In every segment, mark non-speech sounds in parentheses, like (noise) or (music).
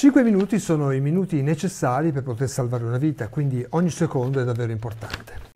5 minuti sono i minuti necessari per poter salvare una vita, quindi ogni secondo è davvero importante.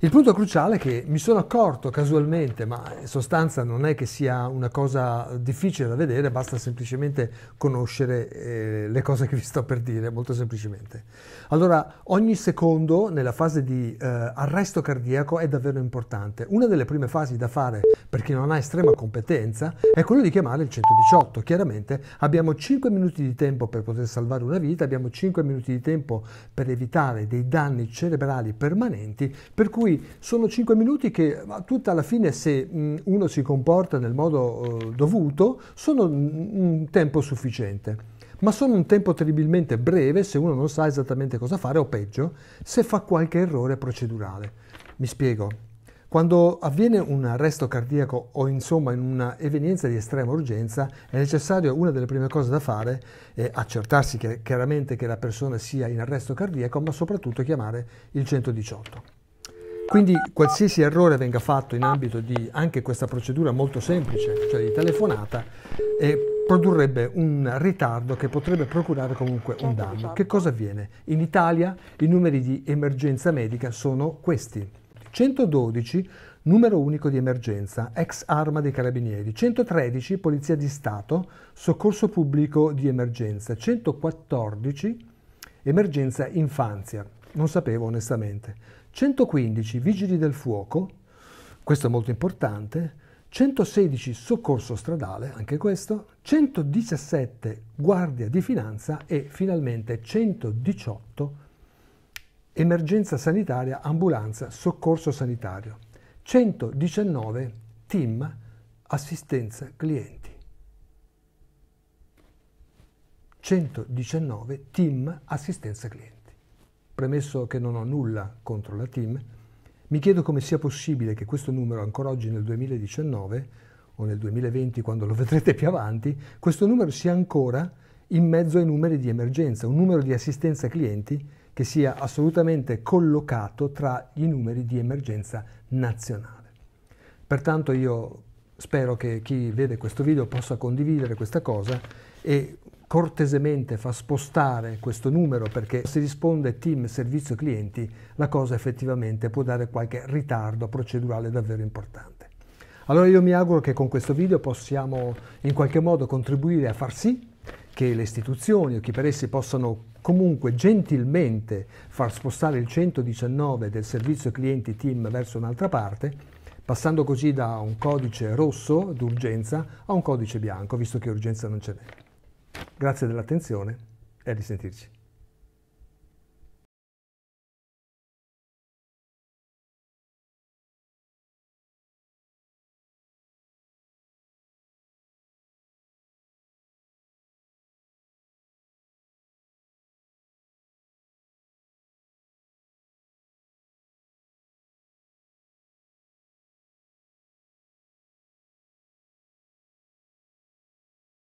Il punto cruciale è che mi sono accorto casualmente, ma in sostanza non è che sia una cosa difficile da vedere, basta semplicemente conoscere eh, le cose che vi sto per dire, molto semplicemente. Allora, ogni secondo nella fase di eh, arresto cardiaco è davvero importante. Una delle prime fasi da fare per chi non ha estrema competenza è quello di chiamare il 118. Chiaramente abbiamo 5 minuti di tempo per poter salvare una vita, abbiamo 5 minuti di tempo per evitare dei danni cerebrali permanenti, per cui cui sono 5 minuti che tutta alla fine se mh, uno si comporta nel modo eh, dovuto sono un tempo sufficiente ma sono un tempo terribilmente breve se uno non sa esattamente cosa fare o peggio se fa qualche errore procedurale. Mi spiego. Quando avviene un arresto cardiaco o insomma in una evenienza di estrema urgenza è necessario una delle prime cose da fare è accertarsi che, chiaramente che la persona sia in arresto cardiaco ma soprattutto chiamare il 118. Quindi qualsiasi errore venga fatto in ambito di anche questa procedura molto semplice, cioè di telefonata, eh, produrrebbe un ritardo che potrebbe procurare comunque un certo, danno. Certo. Che cosa avviene? In Italia i numeri di emergenza medica sono questi. 112 numero unico di emergenza, ex arma dei carabinieri, 113 polizia di Stato, soccorso pubblico di emergenza, 114 emergenza infanzia, non sapevo onestamente. 115 vigili del fuoco, questo è molto importante, 116 soccorso stradale, anche questo, 117 guardia di finanza e finalmente 118 emergenza sanitaria, ambulanza, soccorso sanitario, 119 team assistenza clienti. 119 team assistenza clienti premesso che non ho nulla contro la TIM, mi chiedo come sia possibile che questo numero ancora oggi nel 2019 o nel 2020 quando lo (laughs) vedrete più avanti, questo numero sia ancora in mezzo ai numeri di emergenza, un numero di assistenza clienti che sia assolutamente collocato tra i numeri di emergenza nazionale. Pertanto io spero che chi vede questo video possa condividere questa cosa e cortesemente fa spostare questo numero perché se risponde team servizio clienti la cosa effettivamente può dare qualche ritardo procedurale davvero importante. Allora io mi auguro che con questo video possiamo in qualche modo contribuire a far sì che le istituzioni o chi per essi possano comunque gentilmente far spostare il 119 del servizio clienti team verso un'altra parte passando così da un codice rosso d'urgenza a un codice bianco, visto che urgenza non ce n'è. Grazie dell'attenzione e a risentirci.